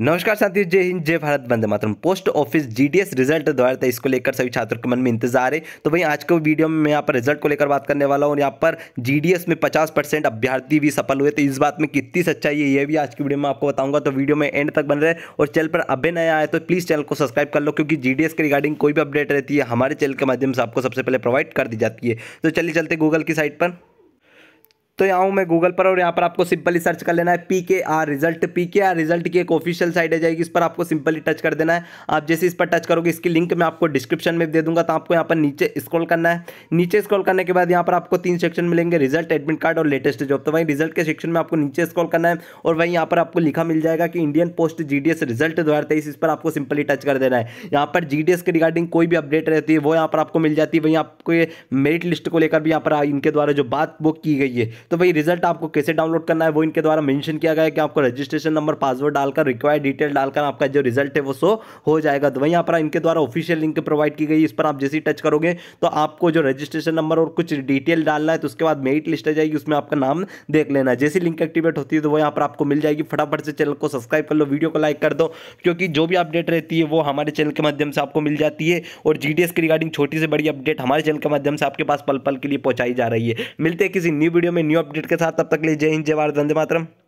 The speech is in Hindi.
नमस्कार साथियों जय हिंद जय भारत बंदे मातरम पोस्ट ऑफिस जीडीएस रिजल्ट द्वारा था इसको लेकर सभी छात्रों के मन में इंतजार है तो भाई आज के वीडियो में मैं यहाँ पर रिजल्ट को लेकर बात करने वाला हूँ और यहाँ पर जीडीएस में 50 परसेंट अभ्यर्थी भी सफल हुए तो इस बात में कितनी सच्चाई है ये भी आज की वीडियो में आपको बताऊंगा तो वीडियो में एंड तक बन रहे और चैनल पर अभी नया आए तो प्लीज़ चैनल को सब्सक्राइब कर लो क्योंकि जी के रिगार्डिंग कोई भी अपडेट रहती है हमारे चैनल के माध्यम से आपको सबसे पहले प्रोवाइड कर दी जाती है तो चलिए चलते गूगल की साइट पर तो यहाँ हूँ मैं गूगल पर और यहाँ पर आपको सिंपली सर्च कर लेना है P K R result P K R result की एक ऑफिशियल साइट आ जाएगी इस पर आपको सिंपली टच कर देना है आप जैसे इस पर टच करोगे इसकी लिंक मैं आपको डिस्क्रिप्शन में दे दूंगा तो आपको यहाँ पर नीचे स्क्रॉल करना है नीचे स्क्रॉल करने के बाद यहाँ पर आपको तीन सेक्शन मिलेंगे रिजल्ट एडमिट कार्ड और लेटेस्ट जॉब तो वहीं रिजल्ट के सेक्शन में आपको नीचे स्क्रॉल करना है और वहीं यहाँ पर आपको लिखा मिल जाएगा कि इंडियन पोस्ट जी रिजल्ट दो इस पर आपको सिंपली टच कर देना है यहाँ पर जी के रिगार्डिंग कोई भी अपडेट रहती है वो यहाँ पर आपको मिल जाती है वहीं आपको मेरिट लिस्ट को लेकर भी यहाँ पर इनके द्वारा जो बात वो की गई है तो भाई रिजल्ट आपको कैसे डाउनलोड करना है वो इनके द्वारा मैंशन किया गया है कि आपको रजिस्ट्रेशन नंबर पासवर्ड डालकर रिक्वायर्ड डिटेल डालकर आपका जो रिजल्ट है वो शो हो जाएगा तो वहीं यहाँ पर इनके द्वारा ऑफिशियल लिंक प्रोवाइड की गई इस पर आप जैसे ही टच करोगे तो आपको जो रजिस्ट्रेशन नंबर और कुछ डिटेल डालना है तो उसके बाद मेरिट लिस्ट आ जाएगी उसमें आपका नाम देख लेना जैसे लिंक एक्टिवेट होती है तो वो यहाँ पर आपको मिल जाएगी फटाफट से चैनल को सब्सक्राइब कर लो वीडियो को लाइक कर दो क्योंकि जो भी अपडेट रहती है वो हमारे चैनल के माध्यम से आपको मिल जाती है और जी की रिगार्डिंग छोटी से बड़ी अपडेट हमारे चैनल के माध्यम से आपके पास पल पल के लिए पहुंचाई जा रही है मिलते हैं किसी न्यू वीडियो में न्यू न्यू अपडेट के साथ तब तक लिए जय हिंद जय भारत वंदे मातरम